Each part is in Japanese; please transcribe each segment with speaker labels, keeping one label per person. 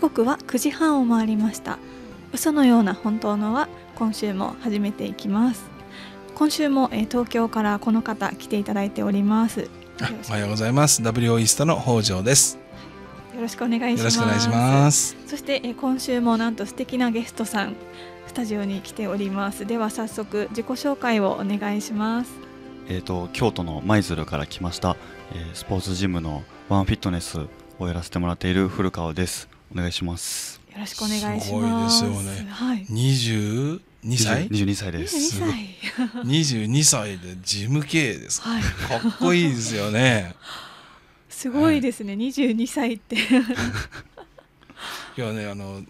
Speaker 1: 刻は9時半を回りました嘘のような本当のは今週も始めていきます今週も、え東京からこの方来ていただいております
Speaker 2: おはようございます WO イスタの北条です
Speaker 1: よろしくお願いします。よろしくお願いします。そして、え今週もなんと素敵なゲストさんスタジオに来ております。では早速自己紹介をお願いします。
Speaker 3: えっ、と京都の舞鶴から来ました、えー、スポーツジムのワンフィットネスをやらせてもらっている古川です。お願いします
Speaker 1: よろしくお願いしますすごいですよね、はい、
Speaker 2: 22歳22歳です22歳 ,22 歳で事務経です、はい、かっこいいですよね
Speaker 1: すごいですね、はい、22歳ってい
Speaker 2: やねあの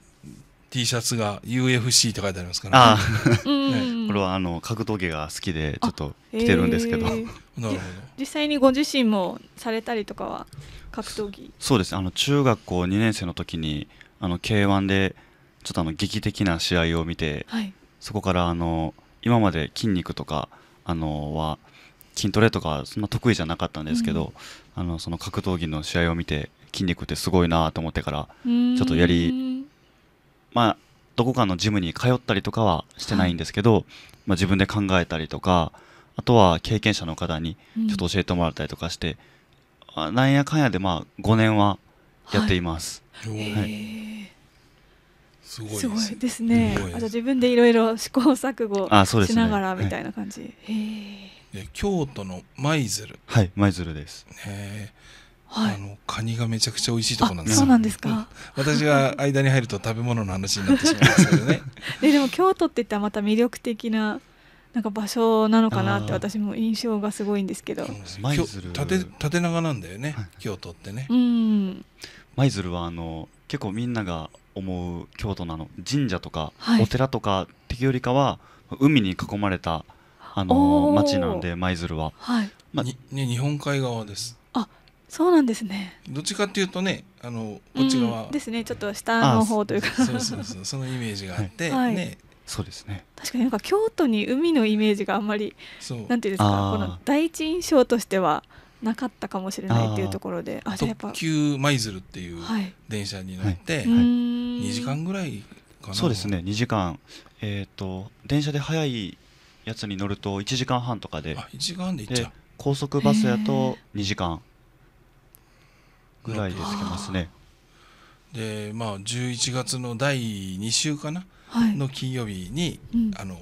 Speaker 2: T シャツが UFC って書いてありますから、ね、
Speaker 3: ね、これはあの格闘技が好きでちょっと着てるんですけど、えー、
Speaker 1: 実際にご自身もされたりとかは格闘技
Speaker 3: そうですあの中学校2年生の時にあの k 1でちょっとあの劇的な試合を見て、はい、そこからあの今まで筋肉とかあのは筋トレとかそんな得意じゃなかったんですけど、うん、あのその格闘技の試合を見て筋肉ってすごいなと思ってからちょっとやりまあどこかのジムに通ったりとかはしてないんですけど、はい、まあ、自分で考えたりとかあとは経験者の方にちょっと教えてもらったりとかして、うなんやかんやでまあ5年はやっています。はい、すごい
Speaker 1: ですね。あと自分でいろいろ試行錯誤しながらみたいな感じ。ねは
Speaker 2: い、え。京都の舞鶴。はい、舞鶴です。へえ。はい、あのカニがめちゃくちゃ美味しいところなんですそうなんですか、私が間に入ると食べ物の話になってしまいますけどね
Speaker 1: で でも京都って言ったらまた魅力的ななんか場所なのかなって私も印象がすごいんですけど舞
Speaker 2: 鶴縦縦長
Speaker 3: なんだよね、はい、京都ってね舞鶴はあの結構みんなが思う京都なの神社とか、お寺とかっていよりかは海に囲まれ
Speaker 2: たあの町なんで舞鶴は、はいまあね、日本海側です
Speaker 1: あそうなんですね
Speaker 2: どっちかっていうとねあのこっち側、うん、で
Speaker 1: すねちょっと下の方というかそうそうそ
Speaker 2: うそのイメージがあって、ね、そうですね
Speaker 1: 確かになんか京都に海のイメージがあんまりなんていうんですかこの第一印象としてはなかったかもしれないっていうところであ、やっぱ。
Speaker 2: 急舞鶴っていう電車に乗って、はいは時間ぐらい
Speaker 3: かなそうですね二時間、えーと、電車で早いやつに乗ると一時間半とかで一
Speaker 2: 時間で行っちゃう。高速バスやと二時間ぐらいで着けますね。でまあ十一月の第二週かな、の金曜日に、はいうん、あの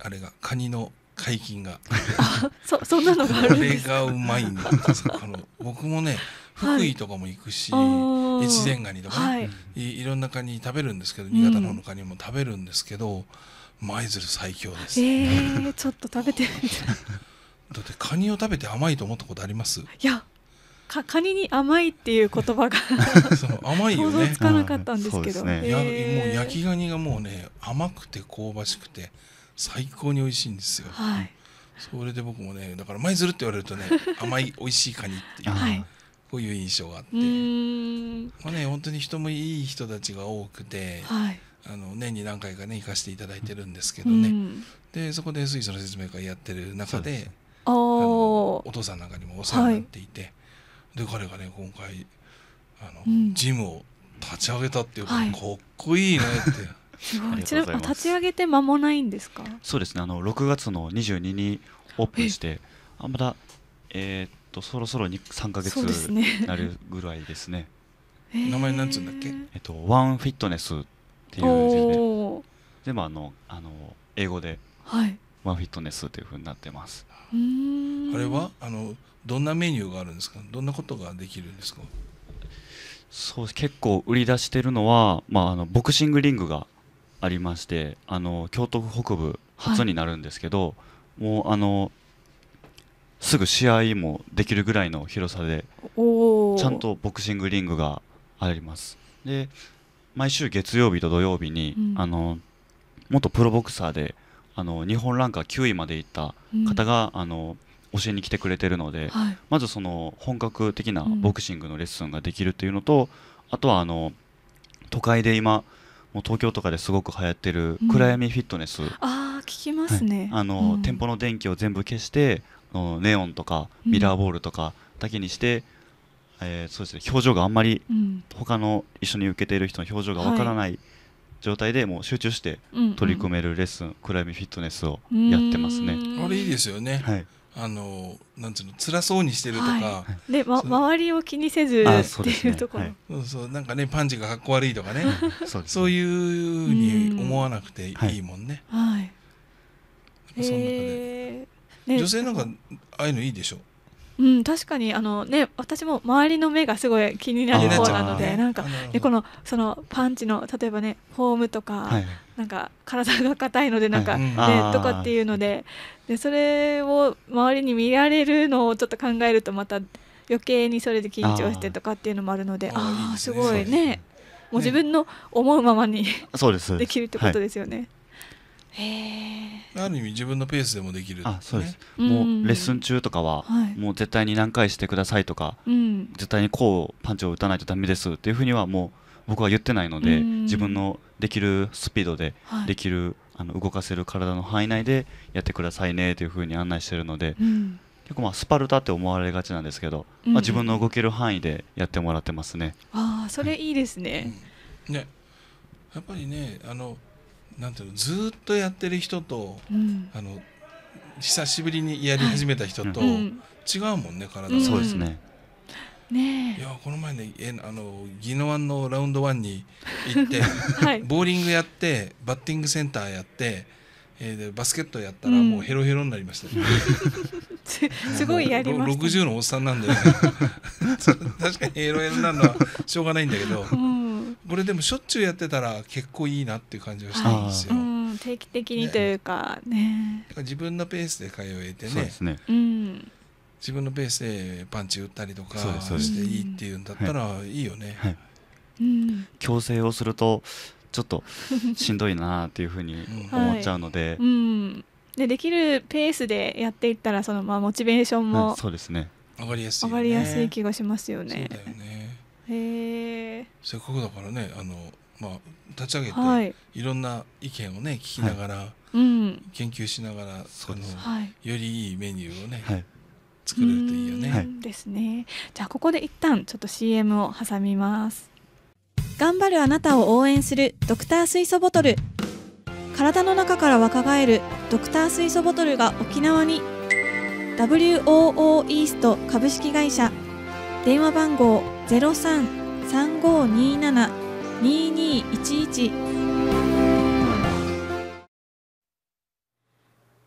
Speaker 2: あれがカニの解禁が そそんなのがあるんですかこれがうまいんだこ の僕もね福井とかも行くし、はい、越前ガニとかね、はい、いろんなカニ食べるんですけど新潟の方のカニも食べるんですけど舞鶴最強です、えー、
Speaker 1: ちょっと食べてみたいだ
Speaker 2: ってカニを食べて甘いと思ったことありますい
Speaker 1: やかカニに甘いっていう言葉が
Speaker 2: 甘いよ、ね、想像つかなかったんですけど、ねもう焼きガニがもうね甘くて香ばしくて最高に美味しいんですよ、はい、それで僕もねだから舞鶴って言われるとね 甘い美味しいカニっていう、はい、こういう印象があってまあね本当に人もいい人たちが多くて、はい、あの年に何回かね行かせていただいてるんですけどねでそこで水素の説明会やってる中で
Speaker 1: お
Speaker 2: お父さんなんかにもお世話になっていて。で彼がね今回あの、うん、ジムを立ち上げたっていうか、はい、かっこいいねって。
Speaker 1: すごい。立ち上げて間もないんですか。
Speaker 3: そうですね。あの6月の22にオープンして、あまだえー、っとそろそろに3ヶ月になるぐらいですね。すね名前なんつうんだっけ？えっとワンフィットネスっていう
Speaker 1: 字
Speaker 3: で、でもあのあの英語で、は
Speaker 1: い、
Speaker 2: まあ、フィットネスというふうになってます。
Speaker 1: あ
Speaker 2: れはあのどんなメニューがあるんですか。どんなことができるんですか。そう結構
Speaker 3: 売り出してるのはまああのボクシングリングがありまして、あの京都府北部初になるんですけど、はい、もうあのすぐ試合もできるぐらいの広さでちゃんとボクシングリングがありますで毎週月曜日と土曜日に、うん、あの元プロボクサーであの日本ランカー9位までいった方が、うん、あの教えに来てくれてるので、はい、まずその本格的なボクシングのレッスンができるというのと、あとはあの都会で今もう東京とかですごく流行ってる暗闇フィットネス、
Speaker 1: ああ聞きますね、はい、あの、店
Speaker 3: 舗の電気を全部消してネオンとかミラーボールとかだけにして、えー、そうですね表情があんまり他の一緒に受けている人の表情がわからない、はい、状態でもう集中して取り組めるレッスン、うんうん、暗
Speaker 2: 闇フィットネスをやってますね。あれいいですよね、はいあのなんつうの辛そうにしてるとか、はい、で、
Speaker 1: ま、周りを気にせずっていうところ、そ
Speaker 2: う、ねはい、そうなんかねパンチがかっこ悪いとかねそう、ね、そういうふうに思わなくていいもんね。はい、はい、その中で、えーね、女性なんかああいうのいいでしょう。
Speaker 1: うん、確かにあの、ね、私も周りの目がすごい気になる方なのでなんか、ね、このそのパンチの例えばねフォームとか、はい、なんか体が硬いのでなんか、はい、ね、とかっていうのででそれを周りに見られるのをちょっと考えるとまた余計にそれで緊張してとかっていうのもあるのでああすごいねもう自分の思うままに できるってことですよね。はい
Speaker 2: ある意味自分のペースでもできる、あそうですもうレッス
Speaker 3: ン中とかは、もう絶対に何回してくださいとか、絶対にこうパンチを打たないとダメですっていうふうにはもう僕は言ってないので、自分のできるスピードで、できるあの動かせる体の範囲内でやってくださいねというふうに案内してるので、結構まあスパルタって思われがちなんですけど、まあ、自分の動ける範囲でやってもらってますね。
Speaker 1: あそれいいです
Speaker 2: ね、ねやっぱりねあのなんていうのずっとやってる人と、うん、あの久しぶりにやり始めた人と、はい、違うもんね体、うん、そうですね。ねいやこの前ねえあの宜野湾のラウンドワンに行って、はい、ボーリングやってバッティングセンターやって。えでバスケットやったらもうヘロヘロになりました、ね、
Speaker 1: うん、すごいやりまし
Speaker 2: のおっさんなんで、ね、確かにヘロヘロなのはしょうがないんだけど、うこれでもしょっちゅうやってたら結構いいなっていう感じがしたんですよ。
Speaker 1: はい、定期的にというかね、ね、
Speaker 2: 自分のペースで通えてね、
Speaker 1: ね、
Speaker 2: 自分のペースでパンチ打ったりとかしていいっていうんだったらいいよね。はい
Speaker 3: 強制をするとちょっとしんどいなっていうふうに思っちゃうので、う
Speaker 1: ん、でできるペースでやっていったらそのまあモチベーションも、
Speaker 2: そうですね上がりやすい、ね、上がりやすい気がしますよね。そうだよねせっかくだからねあの、まあ、立ち上げて、はい、いろんな意見をね聞きながら、はい、研究しながら、うん、その、はい、よりいいメニューをね、はい作れるといいよね。
Speaker 1: ですね。じゃあここで一旦ちょっと CM を挟みます。頑張るあなたを応援するドクター水素ボトル。体の中から若返るドクター水素ボトルが沖縄に WOO イースト株式会社電話番号ロ三三五二七二二一一。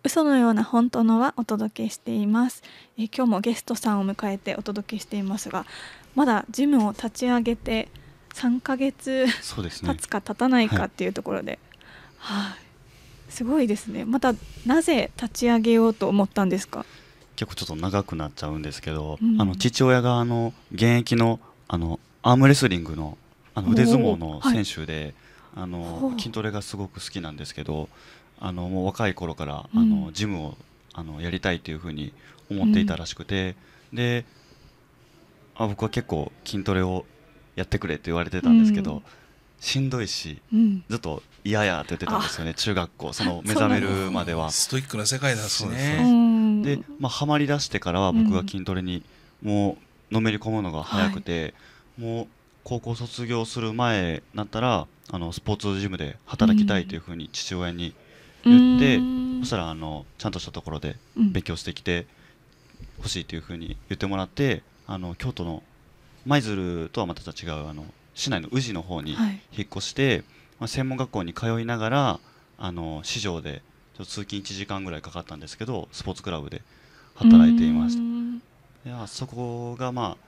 Speaker 1: 嘘のような本当のはお届けしていますえ今日もゲストさんを迎えてお届けしていますがまだジムを立ち上げて3ヶ月、ね、経つか経たないかっていうところで、はい、はあ、すごいですねまたなぜ立ち上げようと思ったんですか
Speaker 3: 結構ちょっと長くなっちゃうんですけど、うん、あの父親があの現役のあのアームレスリングのあの腕相撲の選手で、はい、あの筋トレがすごく好きなんですけどあのもう若い頃から、あのジムをあのやりたいというふうに思っていたらしくて、うん、であ僕は結構筋トレをやってくれって言われてたんですけど、しんどいし、ずっと嫌やって言ってたんですよね中学校その目覚めるまではス
Speaker 2: トイックな世界だすね。
Speaker 3: で、まあ、はまりだしてからは僕が筋トレにもうのめり込むのが早くて、はい、もう高校卒業する前なったらあのスポーツジムで働きたいというふうに父親に言って、うん、そしたらあのちゃんとしたところで勉強してきてほしいというふうに言ってもらってあの京都の舞鶴とはまた違うあの市内の宇治の方に引っ越して、はい、まあ、専門学校に通いながらあの市場でちょっと通勤1時間ぐらいかかったんですけどスポーツクラブで働いていましたいやそこがまあ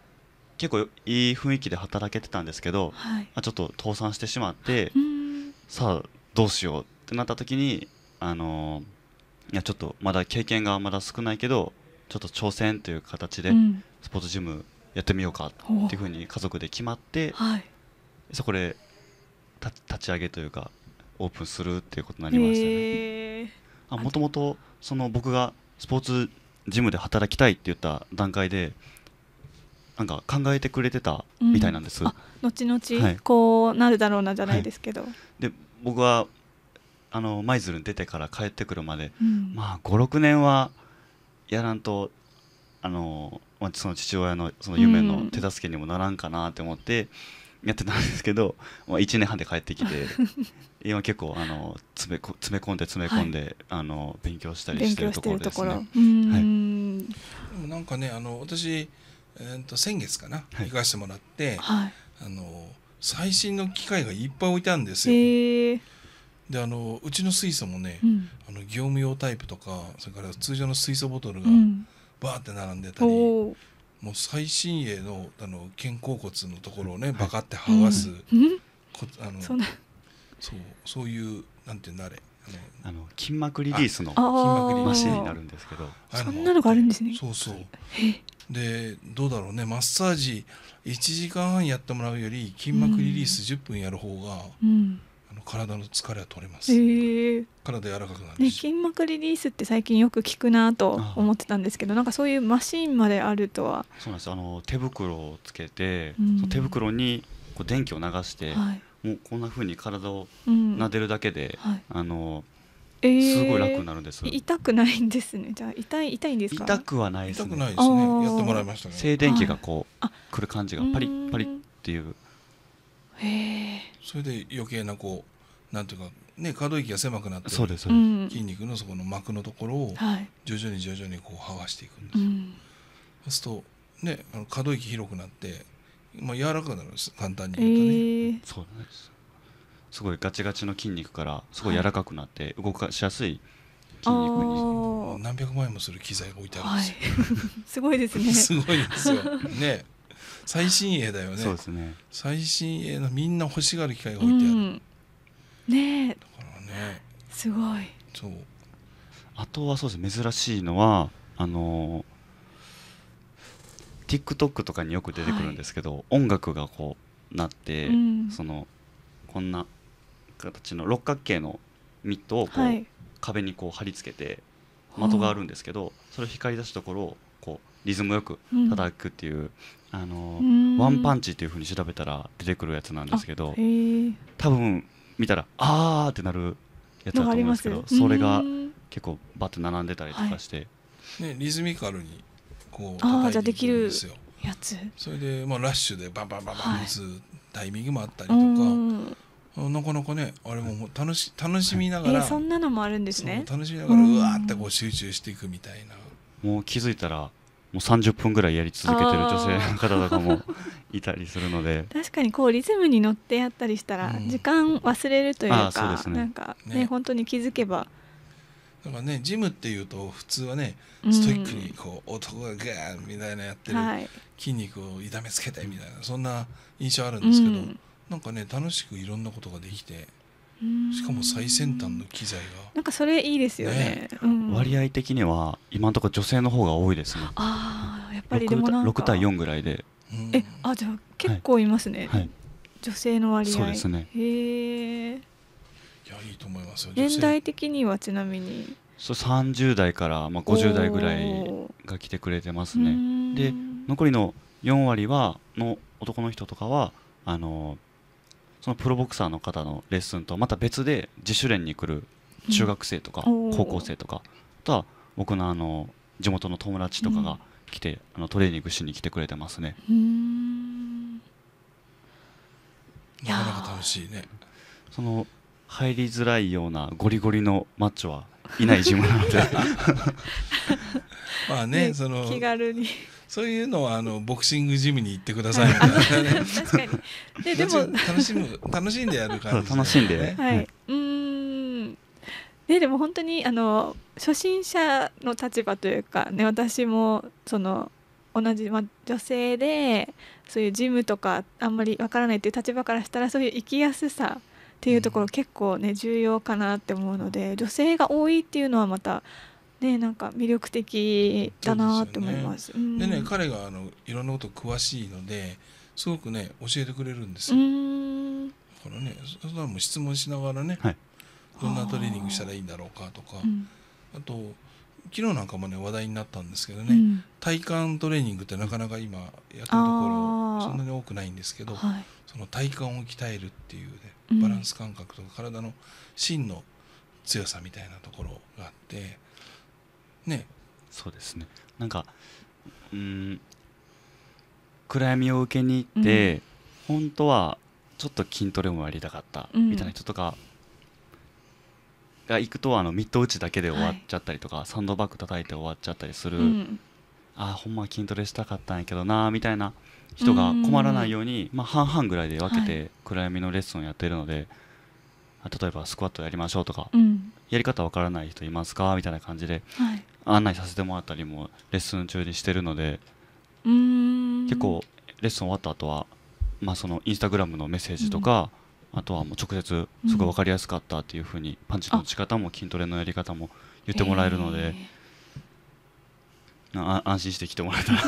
Speaker 3: 結構いい雰囲気で働けてたんですけど、はい、まあ、ちょっと倒産してしまってさあどうしようってなった時にあのいやちょっとまだ経験がまだ少ないけどちょっと挑戦という形でスポーツジムやってみようかっていうふうに家族で決まって、うん、そこで立ち上げというかオープンするっていうことになりましたね。あもともとその僕がスポーツジムで働きたいって言った段階でなんか考えてくれてたみたいなんです。うん、
Speaker 1: 後々、こうなるだろうなじゃないですけど。はい、
Speaker 3: で僕はあの舞鶴に出てから帰ってくるまで、うん、まあ56年はやらんとあの、まあ、その父親のその夢の手助けにもならんかなって思ってやってたんですけど、うん、まあ、1年半で帰ってきて 今結構あの詰め詰め込んで詰め込んで、はい、
Speaker 2: あの勉強したりしてるところですね。はい、なんかねあの私、えー、と先月かな、はい、行かせてもらって、はい、あの最新の機械がいっぱい置いてあるんですよ。であのうちの水素もね、うん、あの業務用タイプとかそれから通常の水素ボトルがバーって並んでたり、うん、もう最新鋭のあの肩甲骨のところをねバカって剥がす、うん、あのそうそういうなんていうんだあれあの筋膜リリースのマシンになるんですけどそんなのがあるんですねそうそうでどうだろうねマッサージ1時間半やってもらうより筋膜リリース10分やる方が、うん、あの体の疲れは取れます、え
Speaker 1: ー、
Speaker 2: 体柔らかくなる、
Speaker 1: ね、筋膜リリースって最近よく聞くなと思ってたんですけどなんかそういうマシンまであると
Speaker 3: はそうなんですあの手袋をつけて、うん、手袋にこう電気を流して、はいもうこんなふうに体を撫でるだけで、うんはい、あのえー、すごい楽になるんです。痛
Speaker 1: くないんですね。じゃあ痛い痛いんですか。痛くはないですね。痛くないですね。やっても
Speaker 3: らいましたね。静電気がこうくる感じがパリッパリっていう。
Speaker 1: へえ。
Speaker 2: それで余計なこうなんていうかね可動域が狭くなって、そうです筋肉のそこの膜のところを徐々に徐々にこうはがしていくんです。そうするとねあの可動域広くなってまあ、柔らかくなるんです簡単に言うとね、えー、そ
Speaker 3: うなんですすごいガチガチの筋肉からすごい柔らかくなって動かしやすい
Speaker 1: 筋肉に、
Speaker 2: 何百万円もする機材が置いてあるんですよ、はい、すごいですね すごいですよね最新鋭だよねそうですね最新鋭のみんな欲しがる機械が置
Speaker 1: いてある、うん、ねだからねすごい
Speaker 2: そう
Speaker 3: あとはそうです珍しいのはあのー TikTok とかによく出てくるんですけど、はい、音楽がこうなって、うん、そのこんな形の六角形のミットをこう、はい、壁にこう貼り付けて的があるんですけど、それを光り出すところをこうリズムよく叩くっていう、うん、あのワンパンチっていうふうに調べたら出てくるやつなんですけど多分見たら「あー」ってなるやつだと思うんですけどそれが
Speaker 2: 結構バッて並んでたりとかして。ね、リズミカルにこう叩いてんですよ。やつそれで、まあ、ラッシュでバンバンバンバン打つタイミングもあったりとか、はい、なかなかねあれも楽し楽しみながら、えー、そ
Speaker 1: んなのもあるんですね楽
Speaker 3: し
Speaker 2: みながらうわってこう集中していくみたいなもう気づいたらもう30分ぐらい
Speaker 3: やり続けてる女性の方とかもいたりするので
Speaker 1: 確かにこうリズムに乗ってやったりしたら時間忘れるというか、うんね、なんかね、ね、本当に気づけば
Speaker 2: だからねジムっていうと普通はねストイックにこう、うん、男がガーンみたいなやってる、はい、筋肉を痛めつけてみたいなそんな印象あるんですけど、うん、なんかね楽しくいろんなことができて。しかも最先端の機材が
Speaker 1: なんかそれいいですよね、ねうん、割
Speaker 3: 合的には今のところ女性の方が多いですね
Speaker 1: ああやっぱりでもな 6, 6対
Speaker 3: 4ぐらいで、
Speaker 1: えあじゃあ結構いますね、はい、女性の割合そうですねへえいやいいと思いますよ年代的にはちなみに
Speaker 3: そう30代から、まあ、50代ぐらいが来てくれてますねで残りの4割はの男の人とかはあのそのプロボクサーの方のレッスンとまた別で自主練に来る中学生とか高校生とか、うん、あとは僕のあの地元の友達とかが来て、うん、あのトレーニングしに来てくれてますね。
Speaker 2: なかなか楽しいね
Speaker 3: その入りづらいようなゴリゴリのマッチョはいないジムなので
Speaker 2: まあね、ね、その気軽にそういうのはあのボクシングジムに行ってくださいみたいな、確かにででも楽しむ楽しんでやる感じ、ね、楽しんで、はい、
Speaker 1: うんねでも本当にあの初心者の立場というかね私もその同じ、まあ、女性でそういうジムとかあんまりわからないっていう立場からしたらそういう生きやすさっていうところ結構ね重要かなって思うので女性が多いっていうのはまたねなんか魅力的だなって思います。でねでね、
Speaker 2: 彼があのいろんなこと詳しいのですごくね教えてくれるんですよ。だからねそれも質問しながらね、はい、どんなトレーニングしたらいいんだろうかとか、うん、あと昨日なんかもね話題になったんですけどね、うん、体幹トレーニングってなかなか今やってるところそんなに多くないんですけど、はい、その体幹を鍛えるっていうねバランス感覚とか体の芯の強さみたいなところがあってね
Speaker 3: そうですねなんかうん暗闇を受けに行って、うん、本当はちょっと筋トレもやりたかったみたいな人とか、うんが行くとあのミット打ちだけで終わっちゃったりとか、はい、サンドバッグ叩いて終わっちゃったりする、うん、あほんま筋トレしたかったんやけどなみたいな人が困らないように、まあ、半々ぐらいで分けて暗闇のレッスンをやってるので、はい、例えばスクワットやりましょうとか、うん、やり方わからない人いますかみたいな感じで、はい、案内させてもらったりもレッスン中にしてるので結構レッスン終わった後はまあそのインスタグラムのメッセージとか、うんあとはもう直接すごい分かりやすかったっていうふうにパンチの打ち方も筋トレのやり方も
Speaker 2: 言ってもらえるので、あ安心して来てもらえた
Speaker 3: らい、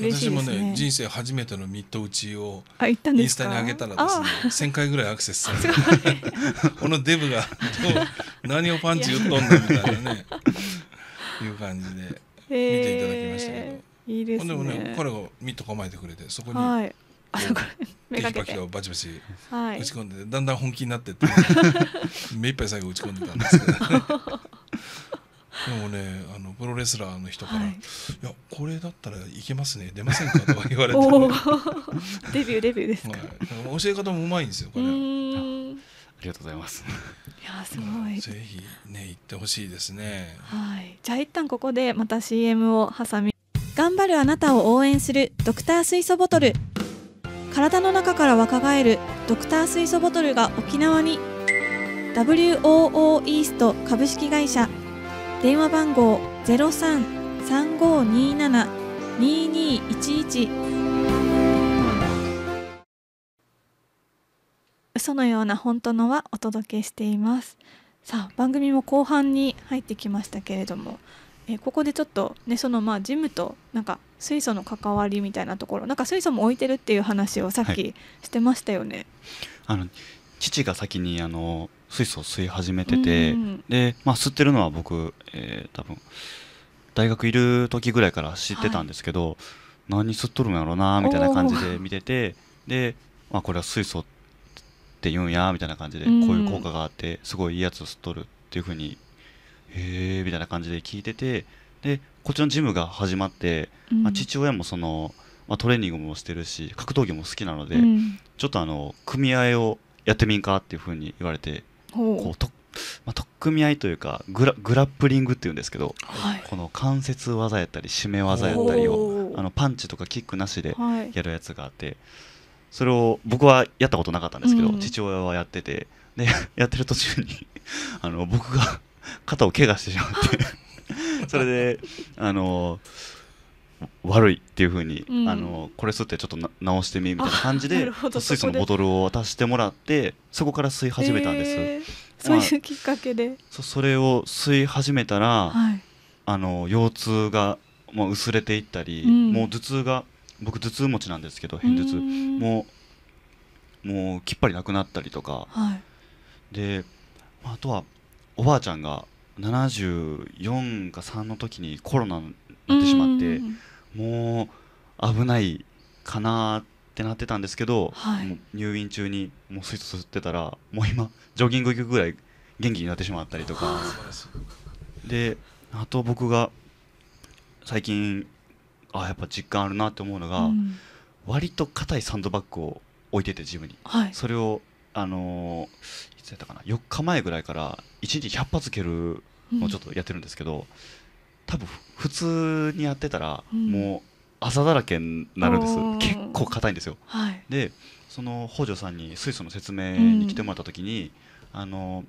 Speaker 1: ね、私もね人
Speaker 2: 生初めてのミット打ちをインスタに上げたらですね1000回ぐらいアクセスされて このデブが何をパンチ打っとんのみたいなねいう感じで見ていただきましたけど、えー、いいですねでもね彼がミット構えてくれてそこに、はいあそこめがけてバチバチ打ち込んで、だんだん本気になってって 目いっぱい最後打ち込んでたんですけどでもねあのプロレスラーの人から「はい、いやこれだったらいけますね出ませんか?」とか言われて、デビ
Speaker 1: ューデビューですか、は
Speaker 2: い、教え方もうまいんですよこれありがとうございますいやすごいぜひね行ってほしいですねは
Speaker 1: いじゃあ一旦ここでまた CM を挟み頑張るあなたを応援するドクター水素ボトル体の中から若返るドクター水素ボトルが沖縄に WOO イースト株式会社電話番号0335272211嘘のような本当のはお届けしていますさあ番組も後半に入ってきましたけれどもえここでちょっとねそのまあジムとなんか水素の関わりみたいなところなんか水素も置いてるっていう話をさっきしてましたよね。はい、
Speaker 3: あの父が先にあの水素を吸い始めてて、うんうん、で、まあ、吸ってるのは僕、えー、多分大学いる時ぐらいから知ってたんですけど、はい、何吸っとるんやろうなみたいな感じで見ててで、まあ、これは水素って言うんやみたいな感じで、こういう効果があってすごいいいやつ吸っとるっていうふうにへえみたいな感じで聞いててでこっちのジムが始まって、まあ、父親もその、まあ、トレーニングもしてるし格闘技も好きなので、ちょっとあの組合をやってみんかっていうふうに言われてこうと、まあ、組合というかグラグラップリングっていうんですけど、はい、この関節技やったり締め技やったりをあのパンチとかキックなしでやるやつがあって、はい、それを僕はやったことなかったんですけど、うん、父親はやっててでやってる途中にあの僕が肩を怪我してしまって それであの悪いっていうふうに、ん、あのこれ吸ってちょっと直してみみたいな感じで水素のボトルを渡してもらってそこから吸い始めたんです、えーまあ、そうい
Speaker 1: うきっかけで
Speaker 3: そそれを吸い始めたら、はい、あの腰痛が、まあ、薄れていったり、うん、もう頭痛が僕頭痛持ちなんですけど片頭痛もうもうきっぱりなくなったりとか、はい、で、まあ、あとはおばあちゃんが74か3の時にコロナになってしまって、もう危ないかなってなってたんですけど、はい、入院中にもう水素吸ってたらもう今ジョギング行くぐらい元気になってしまったりとかであと僕が最近あやっぱ実感あるなって思うのが、うん、割と硬いサンドバッグを置いててジムに、はい、それをあのいつやったかな4日前ぐらいから1日100発蹴るのをちょっとやってるんですけど、うん、多分普通にやってたら、もう朝だらけになるんです、うん、結構硬いんですよ、はい、でその北條さんに水素の説明に来てもらった時に、あの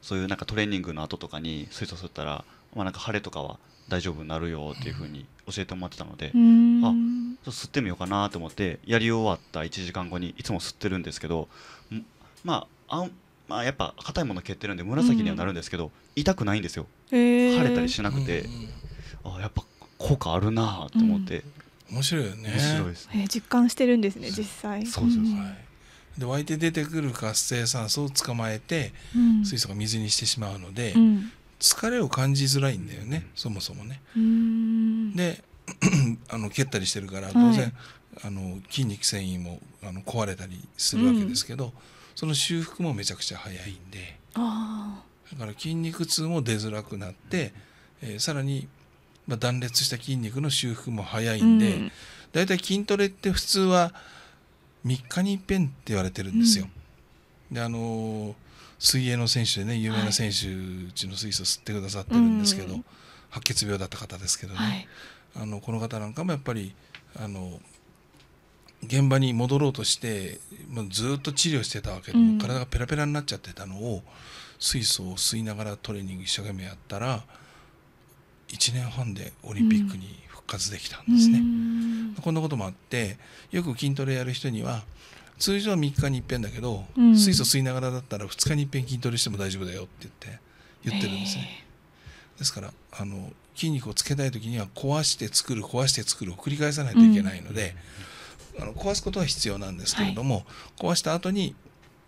Speaker 3: そういうなんかトレーニングの後とかに水素吸ったら、まあ、なんか腫れとかは大丈夫になるよっていうふうに教えてもらってたので、あちょっと吸ってみようかなと思ってやり終わった1時間後にいつも吸ってるんですけどまああまあ、やっぱ硬いもの蹴ってるんで紫にはなるんですけど、うん、痛くないんですよ、え腫れたりしなくて、うん、あやっぱ効果あるなと思って、
Speaker 2: うん、面白いよね面白いです、
Speaker 1: えー、実感してるんですね実際そうです、は
Speaker 2: い、で湧いて出てくる活性酸素を捕まえて、水素が水にしてしまうので、疲れを感じづらいんだよね、そもそもねで あの蹴ったりしてるから当然、はい、あの筋肉繊維もあの壊れたりするわけですけど、うん、その修復もめちゃくちゃ早いんで
Speaker 1: だか
Speaker 2: ら筋肉痛も出づらくなって、えー、さらに、まあ、断裂した筋肉の修復も早いんで、うん、だいたい筋トレって普通は3日にいっぺんって言われてるんですよ。うん、であのー、水泳の選手でね有名な選手、はい、うちの水素吸ってくださってるんですけど、白血病だった方ですけどね、はいあのこの方なんかもやっぱりあの現場に戻ろうとして、まあ、ずっと治療してたわけで、も体がペラペラになっちゃってたのを水素を吸いながらトレーニング一生懸命やったら1年半でオリンピックに復活できたんですね。うん、こんなこともあってよく筋トレやる人には通常3日にいっぺんだけど、うん、水素吸いながらだったら2日にいっぺん筋トレしても大丈夫だよって言って言ってるんですね。ですからあの筋肉をつけたい時には壊して作る壊して作るを繰り返さないといけないので、うん、あの壊すことは必要なんですけれども、はい、壊した後に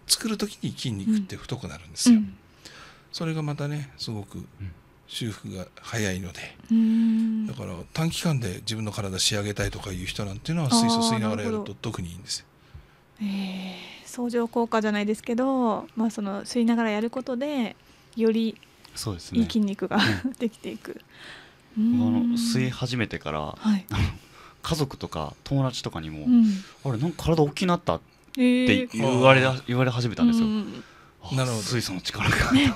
Speaker 2: 作る時に筋肉って太くなるんですよ。うん、それがまたねすごく修復が早いので、うん、だから短期間で自分の体仕上げたいとかいう人なんていうのは水素吸いながらやると特にいいんですよ。
Speaker 1: 相乗効果じゃないですけど、まあ、その吸いながらやることでより
Speaker 3: そうですね、いい筋肉が、
Speaker 1: できていく。あの吸い
Speaker 3: 始めてから、はい、家族とか友達とかにも、うん、あれなんか体大きくなったって言われ,、
Speaker 2: 言われ始めたんですよ。なるほど水素の力が、ね、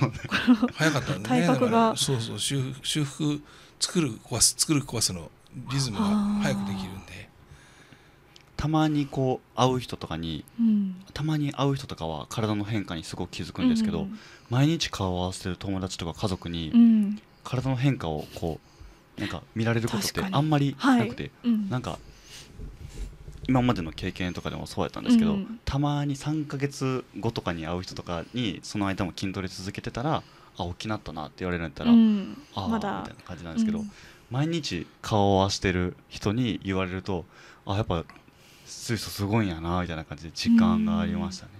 Speaker 2: 早かったんでねそうそう修復作る壊す作る壊すのリズムが早くできるんで
Speaker 3: たまにこう会う人とかに、うん、たまに会う人とかは体の変化にすごく気づくんですけど、うん、毎日顔を合わせてる友達とか家族に、体の変化をこうなんか見られることってあんまりなくて、はい、なんか今までの経験とかでもそうやったんですけど、うん、たまに3か月後とかに会う人とかにその間も筋トレ続けてたらあ大きなったなって言われるんやったら、うん、ああ、ま、みたいな感じなんですけど、うん、毎日顔を合わせてる人に言われるとあやっぱ水素すごいんやなみたいな感じで実感がありましたね。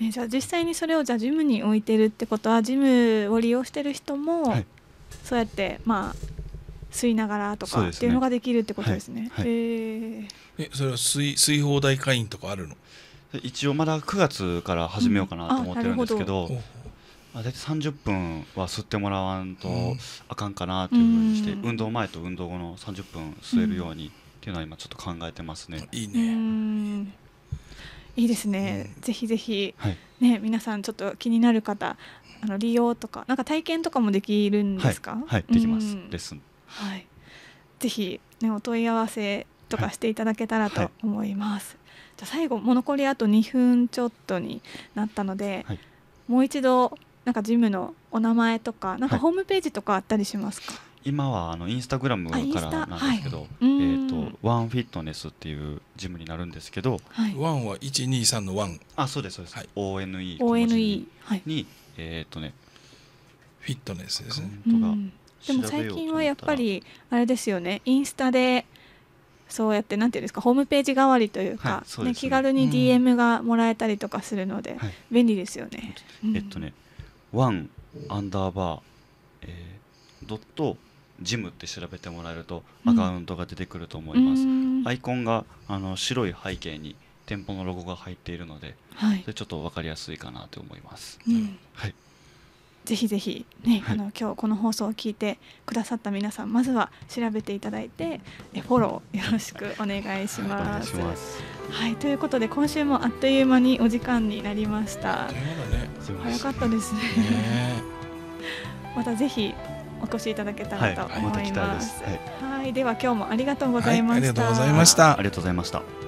Speaker 1: ね、じゃあ実際にそれをじゃあジムに置いてるってことはジムを利用してる人も、そうやってまあ吸いながらとかっていうのができるってことですね。そ、ねはいはい、
Speaker 2: えそれは水水放題会員とかあるの一応まだ9
Speaker 3: 月から始めようかなと思ってるんですけど、うんまあ、大体30分は吸ってもらわんとあかんかなというふうにして、うん、運動前と運動後の30分吸えるようにっていうのは今ちょっと考えてますね。いい
Speaker 1: ね。いいですね。ぜひぜひ、ね皆さんちょっと気になる方あの利用とかなんか体験とかもできるんですか？はい、できます。レッ
Speaker 3: スン。はい。
Speaker 1: ぜひねお問い合わせとかしていただけたらと思います。じゃ最後も残りあと2分ちょっとになったので、もう一度なんかジムのお名前とかなんかホームページとかあったりしますか？
Speaker 3: 今はあのインスタグラムからなんですけど、えっと、ワンフィットネスっていうジムになるんですけど、ワンは123のワンあそうですそうです、ONE, ONE に、えっ、とねフィットネスです
Speaker 2: ね、でも最近
Speaker 1: はやっぱりあれですよねインスタでそうやってなんていうんですかホームページ代わりというか、はい、ね、ね、気軽に DM がもらえたりとかするので、便利ですよね、
Speaker 3: えっとね、ワンアンダーバー、えー、ドットジムって調べてもらえるとアカウントが出てくると思います、うん、アイコンがあの白い背景に店舗のロゴが入っているので、はい、でちょっと分かりやすいかなと思います、うん、はい、
Speaker 1: ぜひぜひね、ねあの今日この放送を聞いてくださった皆さんまずは調べていただいてえフォローよろしくお願いします。はい、ということで今週もあっという間にお時間になりました。ね、早かったですね。ね またぜひお越しいただけたらと思います。はい、はいま、では今日もありがとうございました。ありがとうござい
Speaker 3: ました。ありがとうございました。